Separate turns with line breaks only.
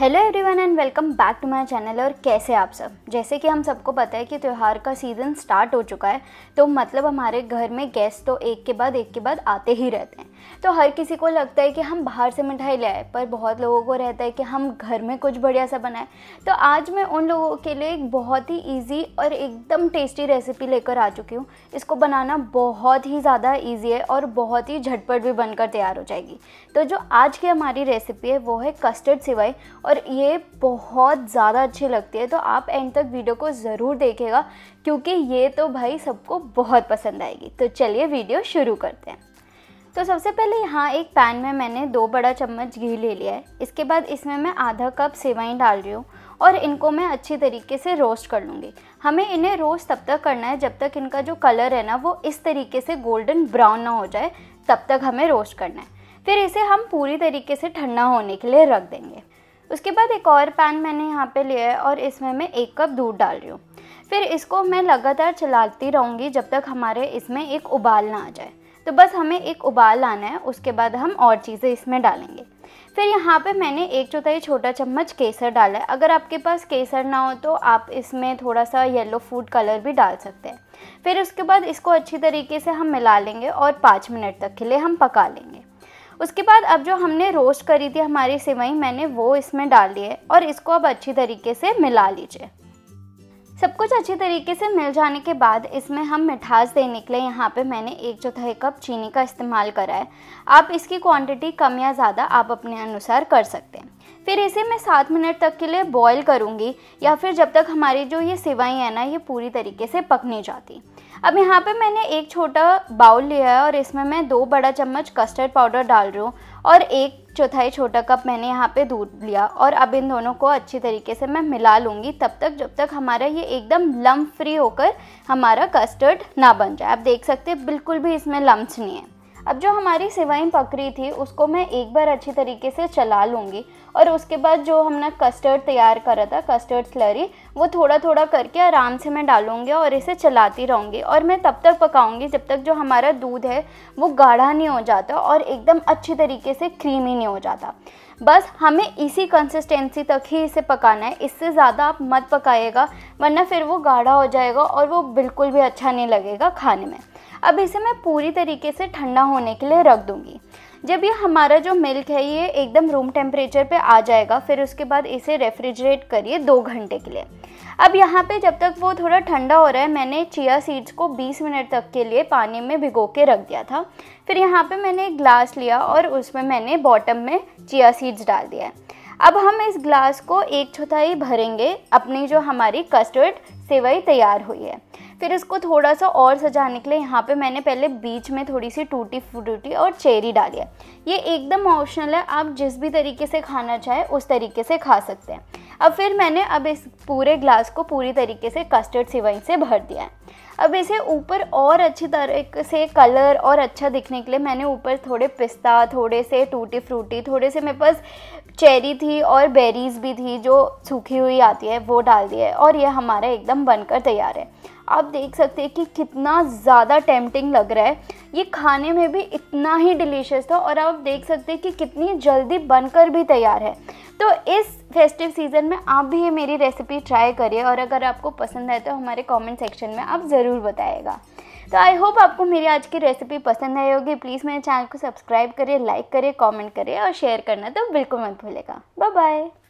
hello everyone and welcome back to my channel और कैसे आप सब जैसे कि हम सबको पता है कि त्यौहार का सीज़न स्टार्ट हो चुका है तो मतलब हमारे घर में गेस्ट तो एक के बाद एक के बाद आते ही रहते हैं तो हर किसी को लगता है कि हम बाहर से मिठाई ले आए पर बहुत लोगों को रहता है कि हम घर में कुछ बढ़िया सा बनाएं तो आज मैं उन लोगों के लिए एक बहुत ही ईजी और एकदम टेस्टी रेसिपी लेकर आ चुकी हूँ इसको बनाना बहुत ही ज़्यादा ईजी है और बहुत ही झटपट भी बनकर तैयार हो जाएगी तो जो आज की हमारी रेसिपी है वो है कस्टर्ड सिवाई और ये बहुत ज़्यादा अच्छी लगती है तो आप एंड तक वीडियो को ज़रूर देखेगा क्योंकि ये तो भाई सबको बहुत पसंद आएगी तो चलिए वीडियो शुरू करते हैं तो सबसे पहले यहाँ एक पैन में मैंने दो बड़ा चम्मच घी ले लिया है इसके बाद इसमें मैं आधा कप सेवई डाल रही हूँ और इनको मैं अच्छी तरीके से रोस्ट कर लूँगी हमें इन्हें रोस्ट तब तक करना है जब तक इनका जो कलर है ना वो इस तरीके से गोल्डन ब्राउन ना हो जाए तब तक हमें रोस्ट करना है फिर इसे हम पूरी तरीके से ठंडा होने के लिए रख देंगे उसके बाद एक और पैन मैंने यहाँ पे लिया है और इसमें मैं एक कप दूध डाल रही हूँ फिर इसको मैं लगातार चलाती रहूँगी जब तक हमारे इसमें एक उबाल ना आ जाए तो बस हमें एक उबाल आना है उसके बाद हम और चीज़ें इसमें डालेंगे फिर यहाँ पे मैंने एक चौथाई छोटा चम्मच केसर डाला है अगर आपके पास केसर ना हो तो आप इसमें थोड़ा सा येलो फूड कलर भी डाल सकते हैं फिर उसके बाद इसको अच्छी तरीके से हम मिला लेंगे और पाँच मिनट तक के लिए हम पका लेंगे उसके बाद अब जो हमने रोस्ट करी थी हमारी सिवई मैंने वो इसमें डाल दी है और इसको अब अच्छी तरीके से मिला लीजिए सब कुछ अच्छे तरीके से मिल जाने के बाद इसमें हम मिठास देने के लिए यहाँ पे मैंने एक चौथाई कप चीनी का इस्तेमाल करा है आप इसकी क्वांटिटी कम या ज़्यादा आप अपने अनुसार कर सकते हैं फिर इसे मैं सात मिनट तक के लिए बॉईल करूँगी या फिर जब तक हमारी जो ये सिवाई है ना ये पूरी तरीके से पकने जाती अब यहाँ पे मैंने एक छोटा बाउल लिया है और इसमें मैं दो बड़ा चम्मच कस्टर्ड पाउडर डाल रही हूँ और एक चौथाई छोटा कप मैंने यहाँ पे दूध लिया और अब इन दोनों को अच्छी तरीके से मैं मिला लूँगी तब तक जब तक हमारा ये एकदम लम्ब फ्री होकर हमारा कस्टर्ड ना बन जाए आप देख सकते हैं बिल्कुल भी इसमें लम्ब नहीं है अब जो हमारी पक पकड़ी थी उसको मैं एक बार अच्छी तरीके से चला लूँगी और उसके बाद जो हमने कस्टर्ड तैयार करा था कस्टर्ड स्लरी वो थोड़ा थोड़ा करके आराम से मैं डालूँगी और इसे चलाती रहूँगी और मैं तब तक पकाऊँगी जब तक जो हमारा दूध है वो गाढ़ा नहीं हो जाता और एकदम अच्छी तरीके से क्रीमी नहीं हो जाता बस हमें इसी कंसिस्टेंसी तक ही इसे पकाना है इससे ज़्यादा आप मत पकाइएगा वरना फिर वो गाढ़ा हो जाएगा और वो बिल्कुल भी अच्छा नहीं लगेगा खाने में अब इसे मैं पूरी तरीके से ठंडा होने के लिए रख दूँगी जब ये हमारा जो मिल्क है ये एकदम रूम टेम्परेचर पे आ जाएगा फिर उसके बाद इसे रेफ्रिजरेट करिए दो घंटे के लिए अब यहाँ पे जब तक वो थोड़ा ठंडा हो रहा है मैंने चिया सीड्स को 20 मिनट तक के लिए पानी में भिगो के रख दिया था फिर यहाँ पे मैंने एक ग्लास लिया और उसमें मैंने बॉटम में चिया सीड्स डाल दिया है अब हम इस ग्लास को एक चौथाई भरेंगे अपनी जो हमारी कस्टर्ड सेवई तैयार हुई है फिर इसको थोड़ा सा और सजाने के लिए यहाँ पे मैंने पहले बीच में थोड़ी सी टूटी फ्रूटी और चेरी डाली है ये एकदम ऑप्शनल है आप जिस भी तरीके से खाना चाहे उस तरीके से खा सकते हैं अब फिर मैंने अब इस पूरे ग्लास को पूरी तरीके से कस्टर्ड सिवाई से भर दिया है अब इसे ऊपर और अच्छी तरह से कलर और अच्छा दिखने के लिए मैंने ऊपर थोड़े पिस्ता थोड़े से टूटी फ्रूटी थोड़े से मेरे पास चेरी थी और बेरीज़ भी थी जो सूखी हुई आती है वो डाल दिया है और यह हमारा एकदम बनकर तैयार है आप देख सकते हैं कि कितना ज़्यादा टेम्पटिंग लग रहा है ये खाने में भी इतना ही डिलीशियस था और आप देख सकते हैं कि कितनी जल्दी बनकर भी तैयार है तो इस फेस्टिव सीज़न में आप भी ये मेरी रेसिपी ट्राई करिए और अगर आपको पसंद आए तो हमारे कमेंट सेक्शन में आप ज़रूर बताएगा तो आई होप आपको मेरी आज की रेसिपी पसंद आई होगी प्लीज़ मेरे चैनल को सब्सक्राइब करिए लाइक करिए कमेंट करिए और शेयर करना तो बिल्कुल मत भूलेगा बाय बाय